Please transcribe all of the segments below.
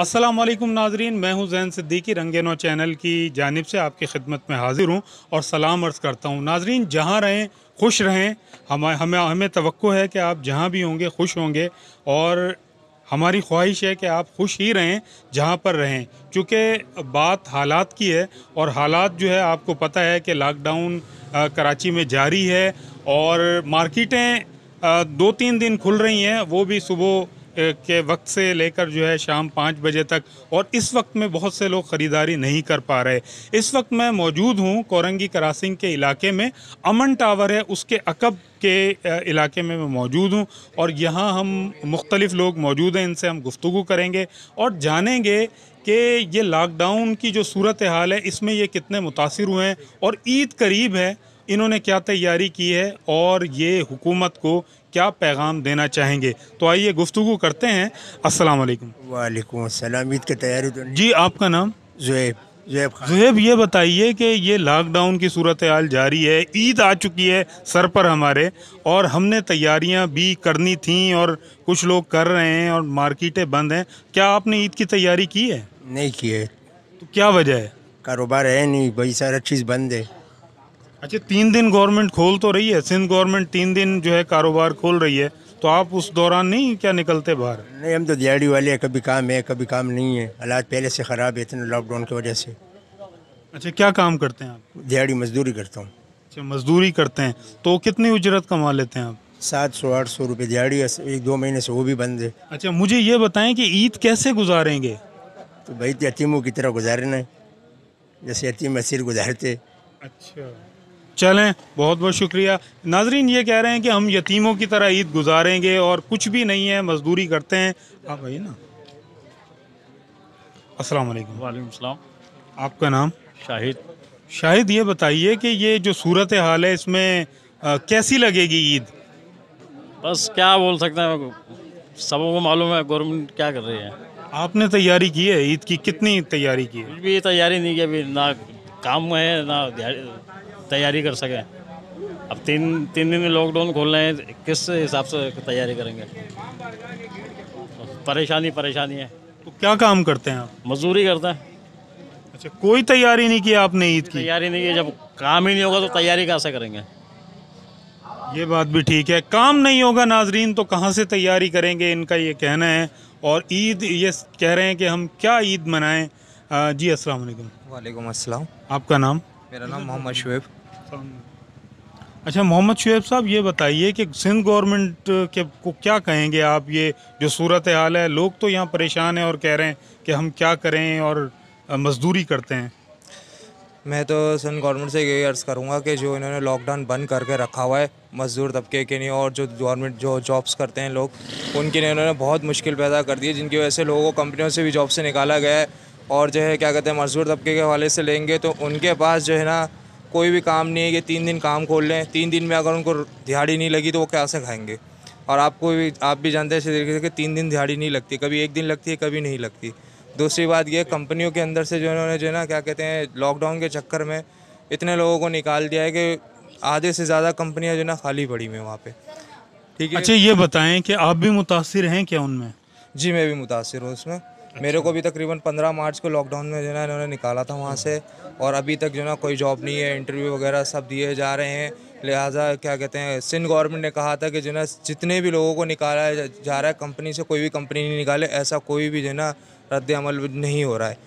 अस्सलाम वालेकुम नाजरीन मैं हूं जैन सिद्दीकी रंगेनो चैनल की जानब से आपकी खिदमत में हाजिर हूं और सलाम अर्ज़ करता हूं नाजरीन जहां रहें खुश रहें हमें हमें हमें तो है कि आप जहां भी होंगे खुश होंगे और हमारी ख्वाहिश है कि आप खुश ही रहें जहाँ पर रहें क्योंकि बात हालात की है और हालात जो है आपको पता है कि लॉकडाउन कराची में जारी है और मार्केटें दो तीन दिन खुल रही हैं वो भी सुबह के वक्त से लेकर जो है शाम पाँच बजे तक और इस वक्त में बहुत से लोग ख़रीदारी नहीं कर पा रहे इस वक्त मैं मौजूद हूँ कोरंगी करासिंग के इलाके में अमन टावर है उसके अकब के इलाके में मैं मौजूद हूँ और यहाँ हम मुख्तलिफ़ लोग मौजूद हैं इनसे हम गुफ्तु करेंगे और जानेंगे कि ये लॉकडाउन की जो सूरत हाल है इसमें ये कितने मुतासर हुए हैं और ईद करीब है इन्होंने क्या तैयारी की है और ये हुकूमत को क्या पैगाम देना चाहेंगे तो आइए गुफ्तु करते हैं असल वालेकुम ईद की तैयारी तो जी आपका नाम जुहेब जुहेब जुहेब ये बताइए कि ये लॉकडाउन की सूरत हाल जारी है ईद आ चुकी है सर पर हमारे और हमने तैयारियां भी करनी थी और कुछ लोग कर रहे हैं और मार्केटें बंद हैं क्या आपने ईद की तैयारी की है नहीं की है तो क्या वजह है कारोबार है नहीं भाई सारा चीज़ बंद है अच्छा तीन दिन गवर्नमेंट खोल तो रही है सिंध गवर्नमेंट तीन दिन जो है कारोबार खोल रही है तो आप उस दौरान नहीं क्या निकलते बाहर नहीं हम तो दिहाड़ी वाले हैं कभी काम है कभी काम नहीं है हालात पहले से ख़राब है इतने लॉकडाउन की वजह से अच्छा क्या काम करते हैं आप दिहाड़ी मजदूरी करता हूँ अच्छा मजदूरी करते हैं तो कितनी उजरत कमा लेते हैं आप सात सौ आठ सौ रुपये दिहाड़ी एक दो महीने से वो भी बंद है अच्छा मुझे ये बताएं कि ईद कैसे गुजारेंगे तो भाई तो यतीमों की तरह गुजारना है जैसे यतीम असर गुजारते अच्छा चलें बहुत बहुत शुक्रिया नाजरीन ये कह रहे हैं कि हम यतीमों की तरह ईद गुजारेंगे और कुछ भी नहीं है मजदूरी करते हैं आप आइए ना अस्सलाम वालेकुम आपका नाम शाहिद शाहिद ये बताइए कि ये जो सूरत हाल है इसमें आ, कैसी लगेगी ईद बस क्या बोल सकते हैं सबों को मालूम है गवर्नमेंट क्या कर रही है आपने तैयारी की है ईद की कितनी तैयारी की है भी तैयारी नहीं की अभी ना काम है ना तैयारी कर सकें अब तीन तीन दिन में लॉकडाउन खोल रहे हैं किस हिसाब से तैयारी करेंगे परेशानी परेशानी है तो क्या काम करते हैं आप मजदूरी करते हैं अच्छा कोई तैयारी नहीं की आपने ईद की तैयारी नहीं की जब काम ही नहीं होगा तो तैयारी कैसे करेंगे ये बात भी ठीक है काम नहीं होगा नाजरीन तो कहाँ से तैयारी करेंगे इनका ये कहना है और ईद ये कह रहे हैं कि हम क्या ईद मनाएं जी अस्सलाम वालेकुम वालेकुम अस्सलाम आपका नाम मेरा नाम मोहम्मद शुएब अच्छा मोहम्मद शुएब साहब ये बताइए कि सिंध गवर्नमेंट के को क्या कहेंगे आप ये जो सूरत हाल है लोग तो यहाँ परेशान हैं और कह रहे हैं कि हम क्या करें और मजदूरी करते हैं मैं तो सिंध गवर्नमेंट से यही अर्ज़ करूँगा कि जो इन्होंने लॉकडाउन बंद करके रखा हुआ है मज़दूर तबके के लिए और जो गवर्नमेंट जो जॉब्स करते हैं लोग उनके लिए इन्होंने बहुत मुश्किल पैदा कर दी है जिनकी वजह से लोगों को कंपनियों से भी जॉब से निकाला गया है और जो है क्या कहते हैं मजदूर तबके के हवाले से लेंगे तो उनके पास जो है ना कोई भी काम नहीं है ये तीन दिन काम खोल लें तीन दिन में अगर उनको दिहाड़ी नहीं लगी तो वो कैसे खाएंगे और आपको भी आप भी जानते हैं इसी तरीके से कि तीन दिन दिहाड़ी नहीं लगती कभी एक दिन लगती है कभी नहीं लगती दूसरी बात ये कंपनियों के अंदर से जो इन्होंने जो है ना क्या कहते हैं लॉकडाउन के चक्कर में इतने लोगों को निकाल दिया है कि आधे से ज़्यादा कंपनियाँ जो ना खाली पड़ी हुई हैं वहाँ पर ठीक है अच्छा ये बताएँ कि आप भी मुतासर हैं क्या उनमें जी मैं भी मुतासर हूँ उसमें मेरे को भी तकरीबन पंद्रह मार्च को लॉकडाउन में जो है इन्होंने निकाला था वहाँ से और अभी तक जो ना कोई जॉब नहीं है इंटरव्यू वगैरह सब दिए जा रहे हैं लिहाजा क्या कहते हैं सिंध गवर्नमेंट ने कहा था कि जो ना जितने भी लोगों को निकाला जा रहा है कंपनी से कोई भी कंपनी नहीं निकाले ऐसा कोई भी जो ना रद्द अमल नहीं हो रहा है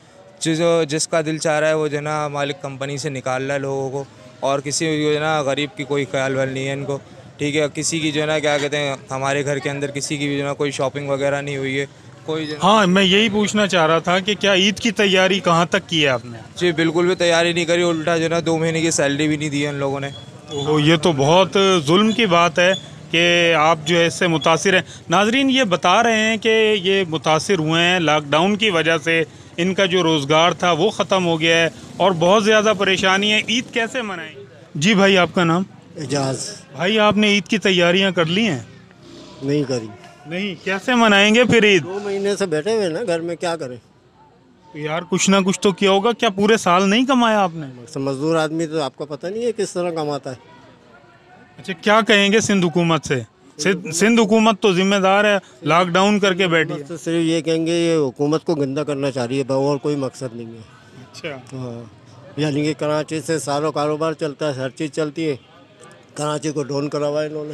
जिस जिसका दिल चाह रहा है वो जो ना मालिक कंपनी से निकाल रहा है लोगों को और किसी जो ना गरीब की कोई ख्याल वाल नहीं है इनको ठीक है किसी की जो है ना क्या कहते हैं हमारे घर के अंदर किसी की भी जो ना कोई शॉपिंग वगैरह नहीं हुई है कोई हाँ मैं यही पूछना चाह रहा था कि क्या ईद की तैयारी कहाँ तक की है आपने जी बिल्कुल भी तैयारी नहीं करी उल्टा जो ना दो महीने की सैलरी भी नहीं दी है उन लोगों ने ओ, ये तो बहुत जुल्म की बात है कि आप जो है इससे मुतासर हैं नाजरीन ये बता रहे हैं कि ये मुतासर हुए हैं लॉकडाउन की वजह से इनका जो रोज़गार था वो ख़त्म हो गया है और बहुत ज़्यादा परेशानी है ईद कैसे मनाएं जी भाई आपका नाम एजाज भाई आपने ईद की तैयारियां कर ली हैं नहीं करी नहीं कैसे मनाएंगे फिर ईद दो महीने से बैठे हुए ना घर में क्या करें तो यार कुछ ना कुछ तो किया होगा क्या पूरे साल नहीं कमाया आपने मजदूर आदमी तो आपको पता नहीं है किस तरह कमाता है अच्छा क्या कहेंगे सिंध हुकूमत से सिंध हुकूमत तो जिम्मेदार है लॉकडाउन करके बैठी है तो सिर्फ ये कहेंगे ये हुकूमत को गंदा करना चाह रही है और कोई मकसद नहीं है अच्छा हाँ, यानी कि कराची से सारा कारोबार चलता है हर चीज़ चलती है कराची को डोन करवाया इन्होंने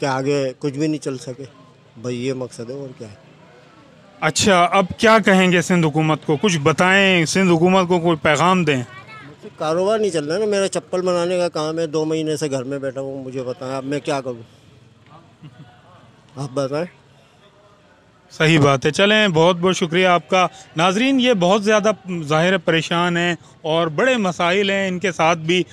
कि आगे कुछ भी नहीं चल सके भाई ये मकसद है और क्या है अच्छा अब क्या कहेंगे सिंध हुकूमत को कुछ बताएं सिंध हुकूमत को कोई पैगाम दें कारोबार नहीं चल रहा ना मेरा चप्पल बनाने का काम है दो महीने से घर में बैठा हूँ मुझे बताएं अब मैं क्या करूँ आप बताएं सही बात है चलें बहुत बहुत शुक्रिया आपका नाजरीन ये बहुत ज़्यादा ज़ाहिर परेशान हैं और बड़े मसाइल हैं इनके साथ भी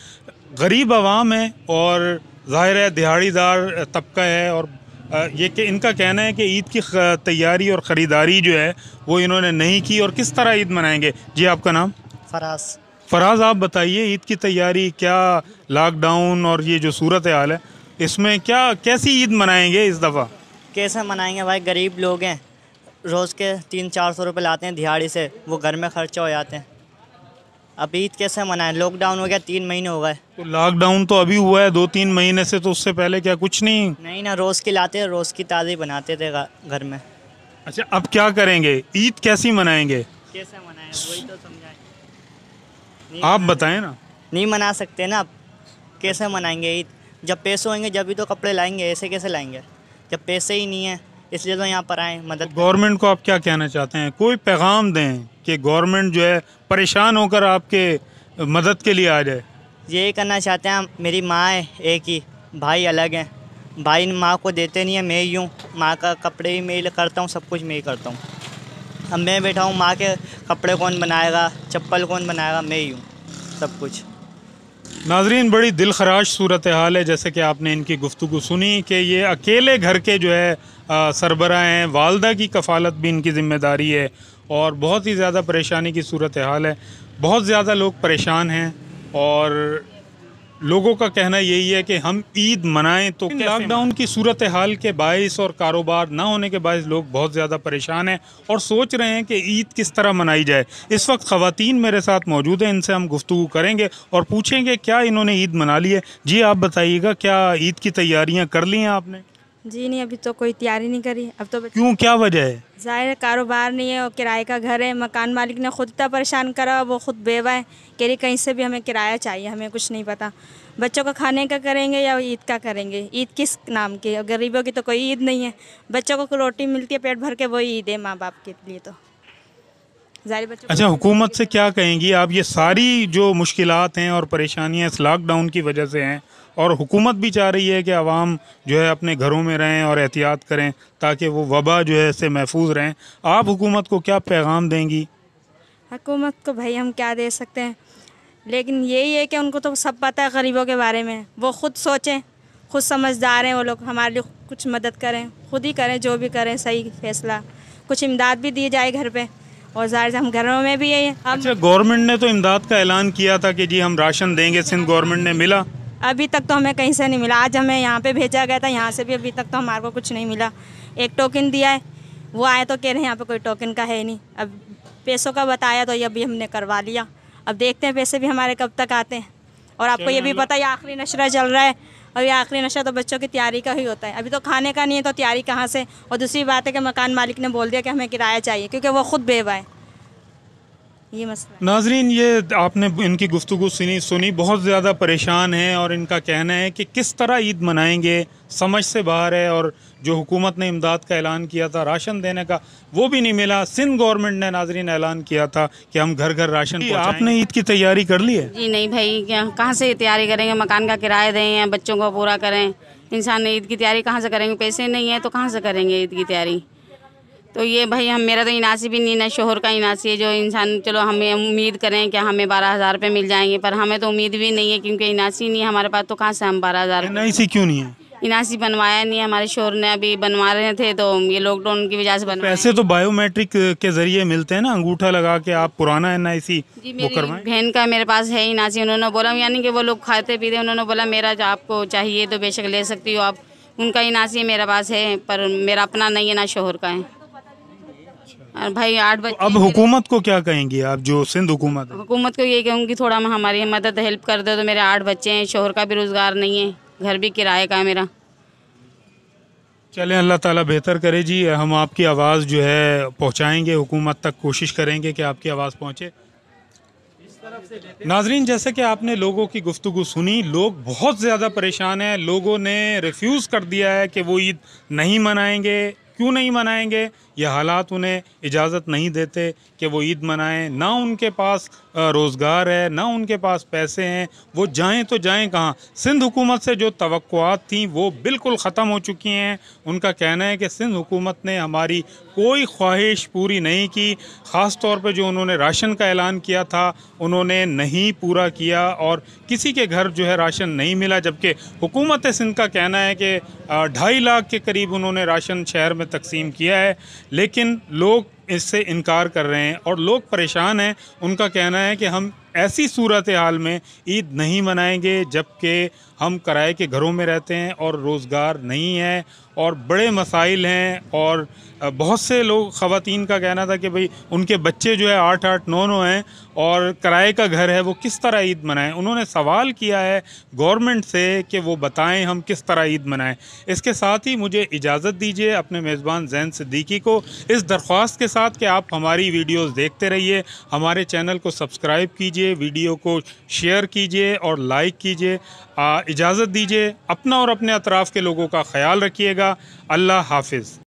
गरीब आवाम है और ज़ाहिर है दिहाड़ीदार तबका है और ये कि इनका कहना है कि ईद की तैयारी और ख़रीदारी जो है वो इन्होंने नहीं की और किस तरह ईद मनाएंगे जी आपका नाम फराज फराज आप बताइए ईद की तैयारी क्या लॉकडाउन और ये जो सूरत हाल है इसमें क्या कैसी ईद मनाएंगे इस दफ़ा कैसे मनाएंगे भाई गरीब लोग हैं रोज़ के तीन चार सौ रुपये लाते हैं दिहाड़ी से वो घर में खर्चा हो जाते हैं अब ईद कैसे मनाएं लॉकडाउन हो गया तीन महीने हो गए तो लॉकडाउन तो अभी हुआ है दो तीन महीने से तो उससे पहले क्या कुछ नहीं नहीं ना रोज़ की लाते रोज़ की ताज़ी बनाते थे घर में अच्छा अब क्या करेंगे ईद कैसी मनाएंगे कैसे मनाएं वही तो समझाएं आप बताएं ना नहीं मना सकते ना कैसे मनाएंगे ईद जब पैसे होंगे जब भी तो कपड़े लाएंगे ऐसे कैसे लाएंगे जब पैसे ही नहीं है इसलिए तो यहाँ पर आए मदद तो गवर्नमेंट को आप क्या कहना चाहते हैं कोई पैगाम दें कि गवर्नमेंट जो है परेशान होकर आपके मदद के लिए आ जाए यही करना चाहते हैं मेरी माँ है एक ही भाई अलग हैं भाई माँ को देते नहीं है मैं ही हूँ माँ का कपड़े ही मैं करता हूँ सब कुछ मैं ही करता हूँ अब मैं बैठा हूँ माँ के कपड़े कौन बनाएगा चप्पल कौन बनाएगा मैं ही हूँ सब कुछ नाजरीन बड़ी दिल खराश सूरत हाल है जैसे कि आपने इनकी गुफ्तु सुनी कि ये अकेले घर के जो है सरबरा हैं वालदा की कफालत भी इनकी ज़िम्मेदारी है और बहुत ही ज़्यादा परेशानी की सूरत हाल है बहुत ज़्यादा लोग परेशान हैं और लोगों का कहना यही है कि हम ईद मनाएं तो लॉकडाउन की सूरत हाल के बायस और कारोबार ना होने के बायस लोग बहुत ज़्यादा परेशान हैं और सोच रहे हैं कि ईद किस तरह मनाई जाए इस वक्त ख़वातीन मेरे साथ मौजूद हैं इनसे हम गुफ्तू करेंगे और पूछेंगे क्या इन्होंने ईद मना ली है जी आप बताइएगा क्या ईद की तैयारियाँ कर ली हैं आपने जी नहीं अभी तो कोई तैयारी नहीं करी अब तो क्यों क्या वजह है जाहिर है कारोबार नहीं है और किराए का घर है मकान मालिक ने खुद इतना परेशान करा वो खुद बेवा है कह रही कहीं से भी हमें किराया चाहिए हमें कुछ नहीं पता बच्चों का खाने का करेंगे या ईद का करेंगे ईद किस नाम की और गरीबों की तो कोई ईद नहीं है बच्चों को रोटी मिलती है पेट भर के वही ईद है माँ बाप के लिए तो अच्छा हुकूमत से क्या कहेंगी आप ये सारी जो मुश्किल हैं और परेशानियाँ इस लॉकडाउन की वजह से हैं और हुकूमत भी चाह रही है कि आवाम जो है अपने घरों में रहें और एहतियात करें ताकि वो वबा जो है इससे महफूज रहें आप हुकूमत को क्या पैगाम देंगी हुकूमत को भाई हम क्या दे सकते हैं लेकिन यही है कि उनको तो सब पता है गरीबों के बारे में वो खुद सोचें खुद समझदार हैं वो लोग हमारे लिए कुछ मदद करें खुद ही करें जो भी करें सही फैसला कुछ इमदाद भी दी जाए घर पे और ज़ाहिर हम घरों में भी यही अच्छा गवर्नमेंट ने तो इमदाद का ऐलान किया था कि जी हम राशन देंगे सिंध गवर्नमेंट ने मिला अभी तक तो हमें कहीं से नहीं मिला आज हमें यहाँ पे भेजा गया था यहाँ से भी अभी तक तो हमारे को कुछ नहीं मिला एक टोकन दिया है वो आए तो कह रहे हैं यहाँ पे कोई टोकन का है नहीं अब पैसों का बताया तो ये अभी हमने करवा लिया अब देखते हैं पैसे भी हमारे कब तक आते हैं और आपको ये भी पता है आखिरी नशरा चल रहा है और ये आखिरी नशा तो बच्चों की तैयारी का ही होता है अभी तो खाने का नहीं है तो तैयारी कहाँ से और दूसरी बात है कि मकान मालिक ने बोल दिया कि हमें किराया चाहिए क्योंकि वो खुद बेवा है ये मसला नाजरीन ये आपने इनकी गुफ्तु सुनी सुनी बहुत ज़्यादा परेशान हैं और इनका कहना है कि किस तरह ईद मनाएंगे समझ से बाहर है और जो हुकूमत ने इमदाद का ऐलान किया था राशन देने का वो भी नहीं मिला सिंध गवर्नमेंट ने नाजरीन ऐलान किया था कि हम घर घर राशन आपने ईद की तैयारी कर ली है जी नहीं भाई कहाँ से तैयारी करेंगे मकान का किराया दें या बच्चों को पूरा करें इंसान ईद की तैयारी कहाँ से करेंगे पैसे नहीं है तो कहाँ से करेंगे ईद की तैयारी तो ये भाई हम मेरा तो इनासी भी नहीं ना शोहर का इनासी है जो इंसान चलो हमें उम्मीद करें कि हमें बारह हज़ार रुपये मिल जाएंगे पर हमें तो उम्मीद भी नहीं है क्योंकि इनासी नहीं है हमारे पास तो कहाँ से हम बारह हज़ार इनासी क्यों नहीं है इनासी बनवाया नहीं हमारे शोर ने अभी बनवा रहे थे तो ये लॉकडाउन की वजह से तो बनवा पैसे तो बायोमेट्रिक के जरिए मिलते हैं ना अंगूठा लगा के आप पुराना एन आई सी बहन का मेरे पास है इनासी उन्होंने बोला यानी कि वो लोग खाते पीते उन्होंने बोला मेरा आपको चाहिए तो बेशक ले सकती हो आप उनका इनासी मेरे पास है पर मेरा अपना नहीं है ना शोहर का है भाई आठ बजे तो अब हुकूमत को क्या कहेंगी आप जो सिंध हुकूमत हुकूमत को ये कहूँगी थोड़ा हमारी मदद हेल्प कर दो तो मेरे आठ बच्चे हैं शोहर का भी रोज़गार नहीं है घर भी किराए का है मेरा चलें अल्लाह ताला बेहतर करे जी हम आपकी आवाज़ जो है पहुँचाएंगे हुकूमत तक कोशिश करेंगे कि आपकी आवाज़ पहुँचे नाजरीन जैसे कि आपने लोगों की गुफ्तु सुनी लोग बहुत ज़्यादा परेशान हैं लोगों ने रिफ्यूज़ कर दिया है कि वो ईद नहीं मनाएंगे क्यों नहीं मनाएंगे ये हालात उन्हें इजाज़त नहीं देते कि वो ईद मनाएं ना उनके पास रोज़गार है ना उनके पास पैसे हैं वो जाएं तो जाएं कहाँ सिंध हुकूमत से जो तो थी वो बिल्कुल ख़त्म हो चुकी हैं उनका कहना है कि सिंध हुकूमत ने हमारी कोई ख्वाहिश पूरी नहीं की ख़ास तौर पर जो उन्होंने राशन का ऐलान किया था उन्होंने नहीं पूरा किया और किसी के घर जो है राशन नहीं मिला जबकि हुकूमत सिंध का कहना है कि ढाई लाख के करीब उन्होंने राशन शहर में में तकसीम किया है लेकिन लोग इससे इनकार कर रहे हैं और लोग परेशान हैं उनका कहना है कि हम ऐसी सूरत हाल में ईद नहीं मनाएंगे जबकि हम किराए के घरों में रहते हैं और रोज़गार नहीं है और बड़े मसाइल हैं और बहुत से लोग ख़वान का कहना था कि भाई उनके बच्चे जो है आठ आठ नौ नौ हैं और किराए का घर है वो किस तरह ईद मनाएं उन्होंने सवाल किया है गवर्नमेंट से कि वो बताएं हम किस तरह ईद मनाएं इसके साथ ही मुझे इजाज़त दीजिए अपने मेज़बान जैन सिद्दीकी को इस दरख्वास्त के साथ कि आप हमारी वीडियोज़ देखते रहिए हमारे चैनल को सब्सक्राइब कीजिए वीडियो को शेयर कीजिए और लाइक कीजिए इजाज़त दीजिए अपना और अपने अतराफ़ के लोगों का ख्याल रखिएगा अल्लाह हाफिज़